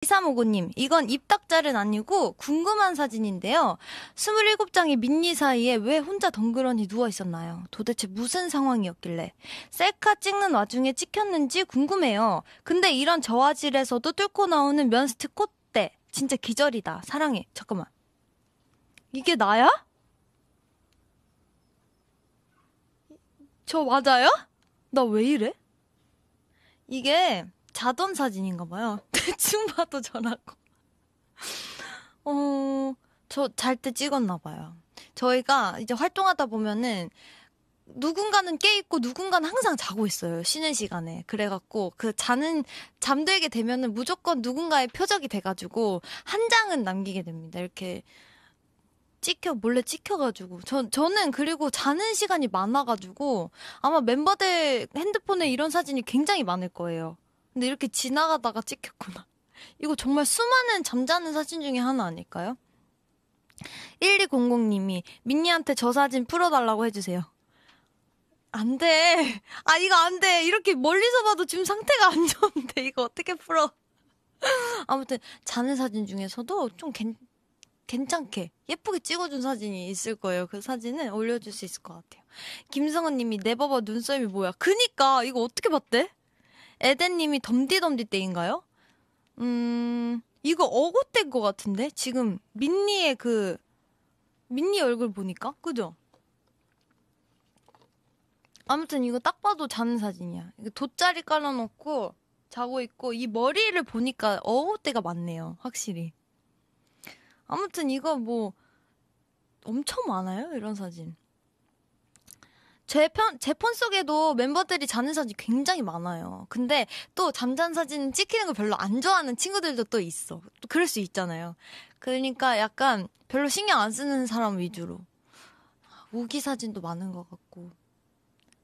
이사모9님 이건 입닥자른 아니고 궁금한 사진인데요. 27장의 민니 사이에 왜 혼자 덩그러니 누워 있었나요? 도대체 무슨 상황이었길래? 셀카 찍는 와중에 찍혔는지 궁금해요. 근데 이런 저화질에서도 뚫고 나오는 면스트 콧대. 진짜 기절이다. 사랑해. 잠깐만. 이게 나야? 저 맞아요? 나 왜 이래? 이게 자던 사진인가 봐요. 대충 봐도 전라고 어, 저 잘 때 찍었나 봐요. 저희가 이제 활동하다 보면은 누군가는 깨 있고 누군가는 항상 자고 있어요. 쉬는 시간에. 그래 갖고 그 자는 잠들게 되면은 무조건 누군가의 표적이 돼 가지고 한 장은 남기게 됩니다. 이렇게 찍혀 몰래 찍혀가지고 저, 저는 그리고 자는 시간이 많아가지고 아마 멤버들 핸드폰에 이런 사진이 굉장히 많을 거예요. 근데 이렇게 지나가다가 찍혔구나. 이거 정말 수많은 잠자는 사진 중에 하나 아닐까요? 1200님이 민니한테 저 사진 풀어달라고 해주세요. 안 돼. 아, 이거 안 돼. 이렇게 멀리서 봐도 지금 상태가 안 좋은데, 이거 어떻게 풀어. 아무튼, 자는 사진 중에서도 좀 괜, 찮게 예쁘게 찍어준 사진이 있을 거예요. 그 사진은 올려줄 수 있을 것 같아요. 김성은 님이 내버버 눈썹이 뭐야. 그니까, 이거 어떻게 봤대? 에덴님이 덤디덤디 때인가요? 음, 이거 어고 때인 것 같은데? 지금 민니의 그, 민니 얼굴 보니까? 그죠? 아무튼 이거 딱 봐도 자는 사진이야. 이거 돗자리 깔아놓고 자고 있고, 이 머리를 보니까 어우 때가 많네요. 확실히. 아무튼 이거 뭐, 엄청 많아요? 이런 사진. 제 편, 제폰 속에도 멤버들이 자는 사진 굉장히 많아요. 근데 또 잠잔 사진 찍히는 걸 별로 안 좋아하는 친구들도 또 있어. 또 그럴 수 있잖아요. 그러니까 약간 별로 신경 안 쓰는 사람 위주로. 우기 사진도 많은 것 같고,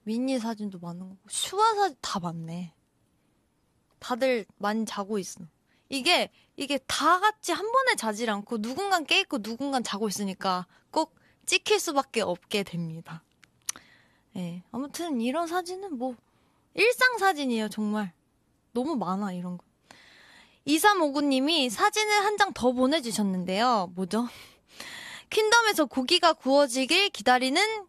윈니 사진도 많은 것 같고, 슈아 사진 다 많네. 다들 많이 자고 있어. 이게, 이게 다 같이 한 번에 자질 않고 누군간 깨있고 누군간 자고 있으니까 꼭 찍힐 수밖에 없게 됩니다. 예. 아무튼 이런 사진은 뭐 일상 사진이에요, 정말. 너무 많아 이런 거. 2359님이 사진을 한 장 더 보내주셨는데요. 뭐죠? 퀸덤에서 고기가 구워지길 기다리는